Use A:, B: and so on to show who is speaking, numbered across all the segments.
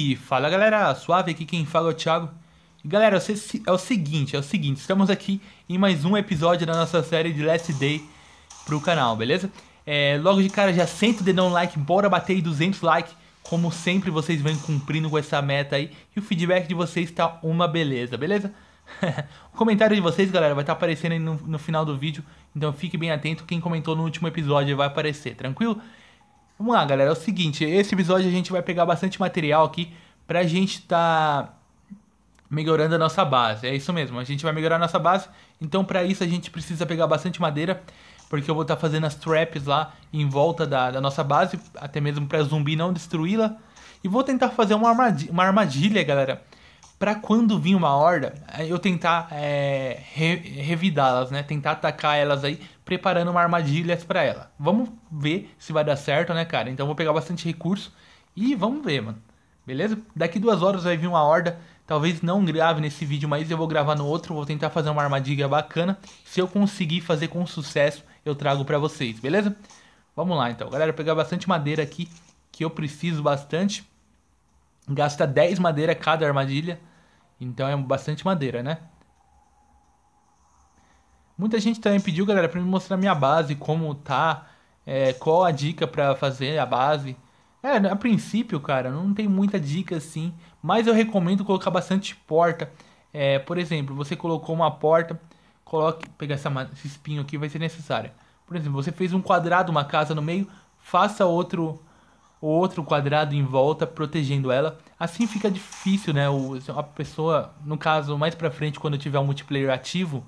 A: E fala galera, suave aqui quem fala é o Thiago. galera, é o seguinte, é o seguinte, estamos aqui em mais um episódio da nossa série de Last Day pro canal, beleza? É, logo de cara já senta o um like, bora bater 200 likes. Como sempre vocês vêm cumprindo com essa meta aí e o feedback de vocês tá uma beleza, beleza? o comentário de vocês, galera, vai estar tá aparecendo aí no, no final do vídeo, então fique bem atento, quem comentou no último episódio vai aparecer, tranquilo? Vamos lá, galera. É o seguinte, esse episódio a gente vai pegar bastante material aqui pra gente tá melhorando a nossa base. É isso mesmo, a gente vai melhorar a nossa base. Então, para isso, a gente precisa pegar bastante madeira, porque eu vou estar tá fazendo as traps lá em volta da, da nossa base, até mesmo para zumbi não destruí-la. E vou tentar fazer uma armadilha, uma armadilha, galera, para quando vir uma horda, é, eu tentar é, re, revidá-las, né? Tentar atacar elas aí, preparando uma armadilha para ela. Vamos ver se vai dar certo, né, cara? Então vou pegar bastante recurso e vamos ver, mano. Beleza? Daqui duas horas vai vir uma horda. Talvez não grave nesse vídeo, mas eu vou gravar no outro. Vou tentar fazer uma armadilha bacana. Se eu conseguir fazer com sucesso, eu trago para vocês, beleza? Vamos lá, então. Galera, pegar bastante madeira aqui, que eu preciso bastante. Gasta 10 madeira cada armadilha. Então é bastante madeira, né? Muita gente também pediu, galera, pra me mostrar minha base, como tá, é, qual a dica pra fazer a base. É, a princípio, cara, não tem muita dica assim, mas eu recomendo colocar bastante porta. É, por exemplo, você colocou uma porta, coloque, pegar essa, esse espinho aqui, vai ser necessário. Por exemplo, você fez um quadrado, uma casa no meio, faça outro outro quadrado em volta protegendo ela. Assim fica difícil, né? O, a pessoa, no caso, mais pra frente, quando tiver um multiplayer ativo,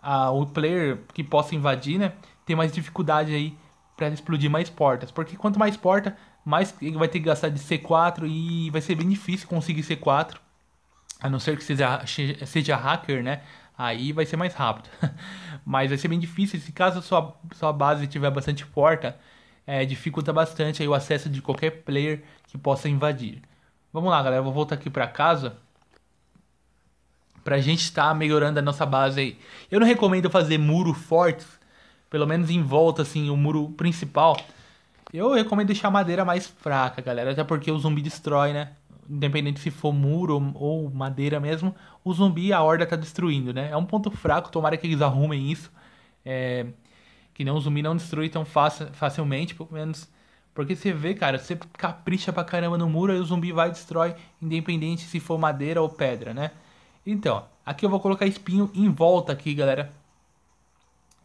A: a, o player que possa invadir, né? Tem mais dificuldade aí para explodir mais portas. Porque quanto mais porta, mais ele vai ter que gastar de C4 e vai ser bem difícil conseguir C4. A não ser que seja, seja hacker, né? Aí vai ser mais rápido. Mas vai ser bem difícil. Se caso sua, sua base tiver bastante porta, é, dificulta bastante o acesso de qualquer player que possa invadir. Vamos lá, galera, eu vou voltar aqui para casa pra gente estar tá melhorando a nossa base aí. Eu não recomendo fazer muro fortes, pelo menos em volta assim, o muro principal. Eu recomendo deixar a madeira mais fraca, galera, até porque o zumbi destrói, né? Independente se for muro ou madeira mesmo, o zumbi a horda tá destruindo, né? É um ponto fraco, tomara que eles arrumem isso. É que não, o zumbi não destrui tão facilmente, pelo menos. Porque você vê, cara, você capricha pra caramba no muro, e o zumbi vai e destrói, independente se for madeira ou pedra, né? Então, aqui eu vou colocar espinho em volta aqui, galera.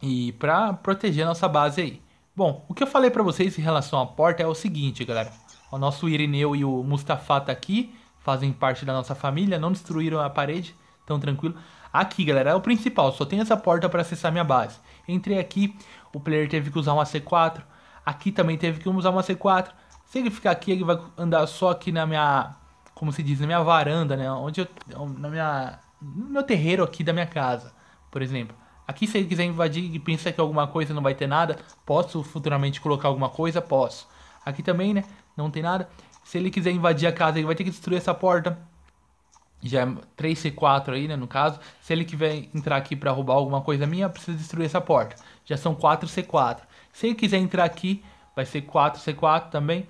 A: E pra proteger a nossa base aí. Bom, o que eu falei pra vocês em relação à porta é o seguinte, galera. O nosso Irineu e o Mustafa tá aqui, fazem parte da nossa família, não destruíram a parede, tão tranquilo. Aqui, galera, é o principal, só tem essa porta para acessar minha base. Entrei aqui, o player teve que usar uma C4, aqui também teve que usar uma C4. Se ele ficar aqui, ele vai andar só aqui na minha, como se diz, na minha varanda, né? Onde eu, na minha, no meu terreiro aqui da minha casa, por exemplo. Aqui se ele quiser invadir e pensar que alguma coisa não vai ter nada, posso futuramente colocar alguma coisa? Posso. Aqui também, né? Não tem nada. Se ele quiser invadir a casa, ele vai ter que destruir essa porta já é 3 C4 aí, né, no caso, se ele quiser entrar aqui para roubar alguma coisa minha, precisa destruir essa porta. Já são 4 C4. Se ele quiser entrar aqui, vai ser 4 C4 também.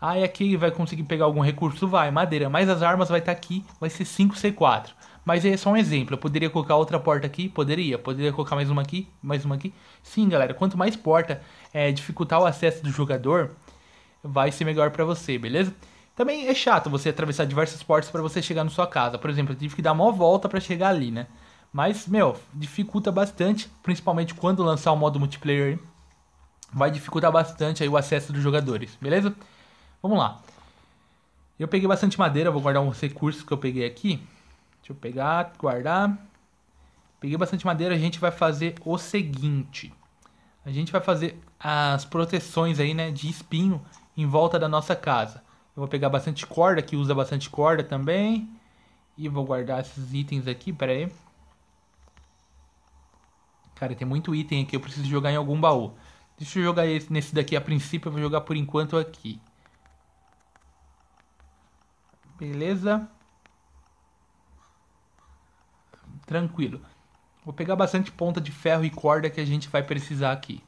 A: Ah, e aqui ele vai conseguir pegar algum recurso, vai, madeira, mas as armas vai estar tá aqui, vai ser 5 C4. Mas é só um exemplo, eu poderia colocar outra porta aqui, poderia, poderia colocar mais uma aqui, mais uma aqui. Sim, galera, quanto mais porta é, dificultar o acesso do jogador, vai ser melhor para você, beleza? Também é chato você atravessar diversas portas para você chegar na sua casa. Por exemplo, eu tive que dar uma volta para chegar ali, né? Mas, meu, dificulta bastante, principalmente quando lançar o modo multiplayer. Vai dificultar bastante aí o acesso dos jogadores, beleza? Vamos lá. Eu peguei bastante madeira, vou guardar uns recursos que eu peguei aqui. Deixa eu pegar, guardar. Peguei bastante madeira, a gente vai fazer o seguinte. A gente vai fazer as proteções aí, né, de espinho em volta da nossa casa. Eu vou pegar bastante corda, que usa bastante corda também. E vou guardar esses itens aqui, pera aí. Cara, tem muito item aqui, eu preciso jogar em algum baú. Deixa eu jogar esse, nesse daqui a princípio, eu vou jogar por enquanto aqui. Beleza. Tranquilo. Vou pegar bastante ponta de ferro e corda que a gente vai precisar aqui.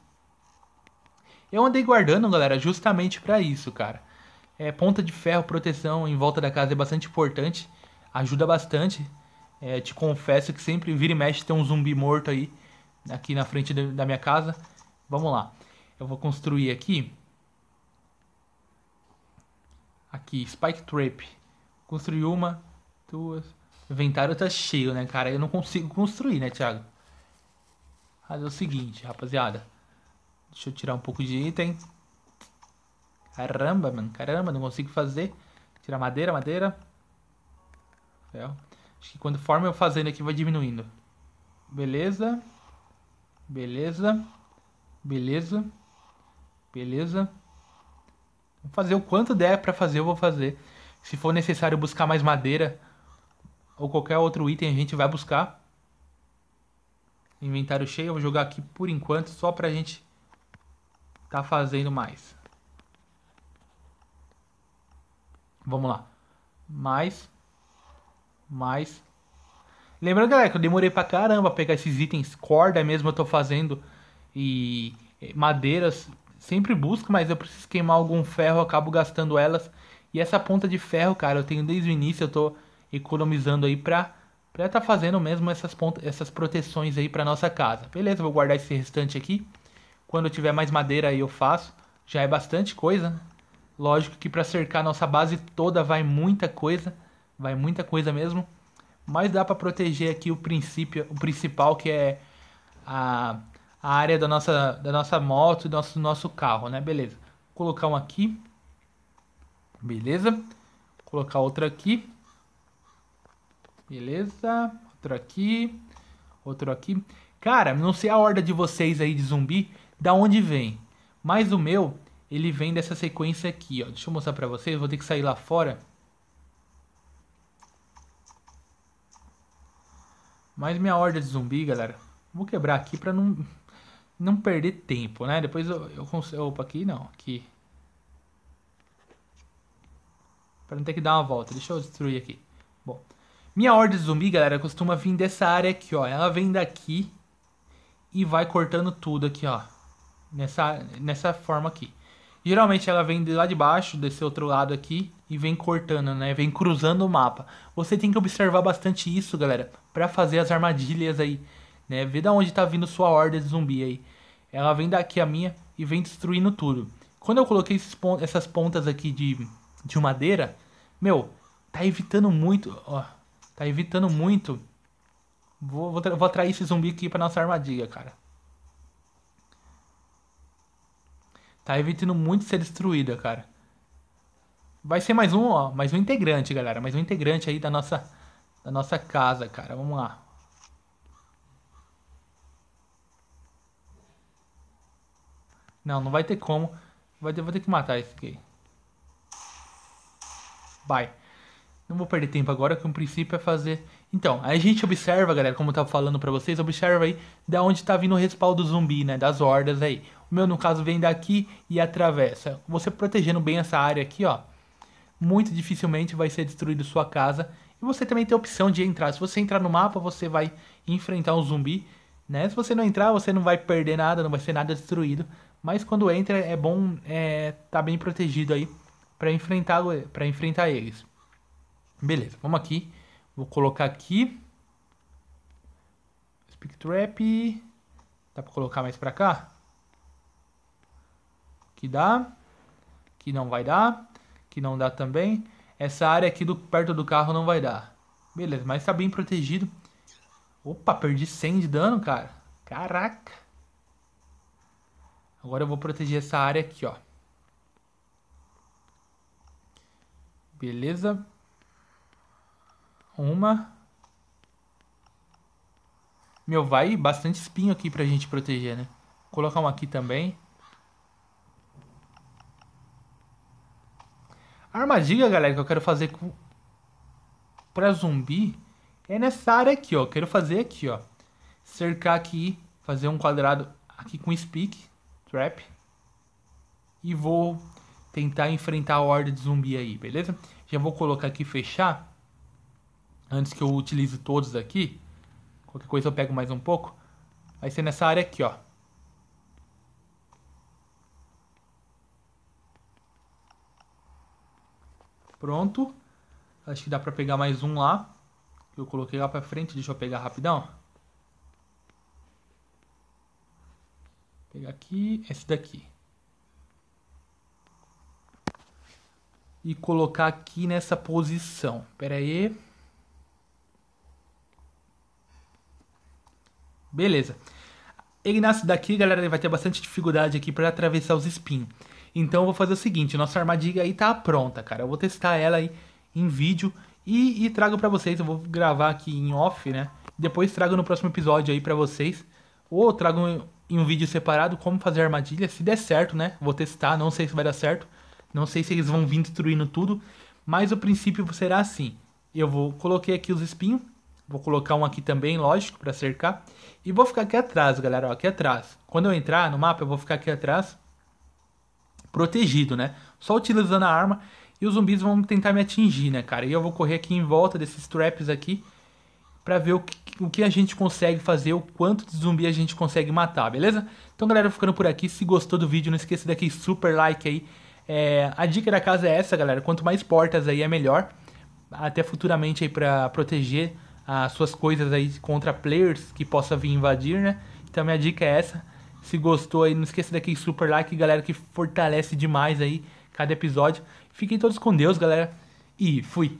A: Eu andei guardando, galera, justamente pra isso, cara. É, ponta de ferro, proteção em volta da casa é bastante importante, ajuda bastante. É, te confesso que sempre vira e mexe tem um zumbi morto aí, aqui na frente da minha casa. Vamos lá. Eu vou construir aqui. Aqui, Spike Trap. Construí uma, duas. O inventário tá cheio, né, cara? Eu não consigo construir, né, Thiago? Mas é o seguinte, rapaziada. Deixa eu tirar um pouco de item. Caramba, mano. Caramba, não consigo fazer. Tirar madeira, madeira. Ferro. Acho que quando forma eu fazendo aqui vai diminuindo. Beleza. Beleza. Beleza. Beleza. Vou fazer o quanto der pra fazer, eu vou fazer. Se for necessário buscar mais madeira ou qualquer outro item, a gente vai buscar. Inventário cheio, eu vou jogar aqui por enquanto, só pra gente tá fazendo mais. Vamos lá. Mais. Mais. Lembrando, galera, que eu demorei pra caramba pegar esses itens. Corda mesmo eu tô fazendo. E eh, madeiras. Sempre busco, mas eu preciso queimar algum ferro. Eu acabo gastando elas. E essa ponta de ferro, cara, eu tenho desde o início. Eu tô economizando aí pra... Pra tá fazendo mesmo essas, pontas, essas proteções aí pra nossa casa. Beleza, vou guardar esse restante aqui. Quando eu tiver mais madeira aí eu faço. Já é bastante coisa, né? Lógico que para cercar nossa base toda vai muita coisa, vai muita coisa mesmo, mas dá para proteger aqui o princípio, o principal que é a, a área da nossa da nossa moto, do nosso nosso carro, né? Beleza. Vou colocar um aqui. Beleza? Vou colocar outra aqui. Beleza? Outro aqui. Outro aqui. Cara, não sei a horda de vocês aí de zumbi, da onde vem. Mas o meu ele vem dessa sequência aqui, ó. Deixa eu mostrar para vocês, vou ter que sair lá fora. Mais minha horda de zumbi, galera. Vou quebrar aqui para não não perder tempo, né? Depois eu, eu consigo... Opa, aqui não, aqui. Pra não ter que dar uma volta. Deixa eu destruir aqui. Bom. Minha horda de zumbi, galera, costuma vir dessa área aqui, ó. Ela vem daqui e vai cortando tudo aqui, ó. Nessa, nessa forma aqui. Geralmente ela vem de lá de baixo, desse outro lado aqui, e vem cortando, né? Vem cruzando o mapa. Você tem que observar bastante isso, galera, para fazer as armadilhas aí, né? Vê da onde tá vindo sua horda de zumbi aí. Ela vem daqui a minha e vem destruindo tudo. Quando eu coloquei pon essas pontas aqui de, de madeira, meu, tá evitando muito, ó, tá evitando muito. Vou, vou, vou atrair esse zumbi aqui pra nossa armadilha, cara. Tá evitando muito ser destruída, cara. Vai ser mais um, ó, mais um integrante, galera. Mais um integrante aí da nossa, da nossa casa, cara. Vamos lá. Não, não vai ter como. Vai ter, vou ter que matar esse aqui. Vai. Não vou perder tempo agora, que o princípio é fazer... Então, a gente observa, galera, como eu tava falando pra vocês, observa aí da onde tá vindo o respaldo zumbi, né? Das hordas aí. O meu, no caso, vem daqui e atravessa. Você protegendo bem essa área aqui, ó, muito dificilmente vai ser destruído sua casa. E você também tem a opção de entrar. Se você entrar no mapa, você vai enfrentar um zumbi. Né? Se você não entrar, você não vai perder nada, não vai ser nada destruído. Mas quando entra, é bom é, tá bem protegido aí para enfrentar, pra enfrentar eles. Beleza, vamos aqui. Vou colocar aqui. Speak Trap. Dá pra colocar mais pra cá? que dá, que não vai dar, que não dá também. Essa área aqui do, perto do carro não vai dar. Beleza, mas tá bem protegido. Opa, perdi 100 de dano, cara. Caraca. Agora eu vou proteger essa área aqui, ó. Beleza. Uma. Meu, vai bastante espinho aqui pra gente proteger, né? Vou colocar um aqui também. A armadilha, galera, que eu quero fazer com... pra zumbi é nessa área aqui, ó. Quero fazer aqui, ó. Cercar aqui, fazer um quadrado aqui com speak, trap. E vou tentar enfrentar a horda de zumbi aí, beleza? Já vou colocar aqui fechar. Antes que eu utilize todos aqui. Qualquer coisa eu pego mais um pouco. Vai ser nessa área aqui, ó. Pronto. Acho que dá pra pegar mais um lá. Que eu coloquei lá pra frente. Deixa eu pegar rapidão. Vou pegar aqui. Esse daqui. E colocar aqui nessa posição. Pera aí. Beleza. Ele nasce daqui, galera. Ele vai ter bastante dificuldade aqui para atravessar os espinhos. Então eu vou fazer o seguinte, nossa armadilha aí tá pronta, cara. Eu vou testar ela aí em vídeo e, e trago para vocês. Eu vou gravar aqui em off, né? Depois trago no próximo episódio aí para vocês. Ou trago em um vídeo separado como fazer armadilha. Se der certo, né? Vou testar, não sei se vai dar certo. Não sei se eles vão vir destruindo tudo. Mas o princípio será assim. Eu vou coloquei aqui os espinhos. Vou colocar um aqui também, lógico, para cercar. E vou ficar aqui atrás, galera. Ó, aqui atrás. Quando eu entrar no mapa, eu vou ficar aqui atrás protegido, né? Só utilizando a arma e os zumbis vão tentar me atingir, né, cara? E eu vou correr aqui em volta desses traps aqui para ver o que, o que a gente consegue fazer, o quanto de zumbi a gente consegue matar, beleza? Então, galera, ficando por aqui. Se gostou do vídeo, não esqueça daquele super like aí. É, a dica da casa é essa, galera. Quanto mais portas aí, é melhor. Até futuramente aí para proteger as suas coisas aí contra players que possa vir invadir, né? Então, minha dica é essa. Se gostou aí, não esqueça daquele super like, galera, que fortalece demais aí cada episódio. Fiquem todos com Deus, galera, e fui!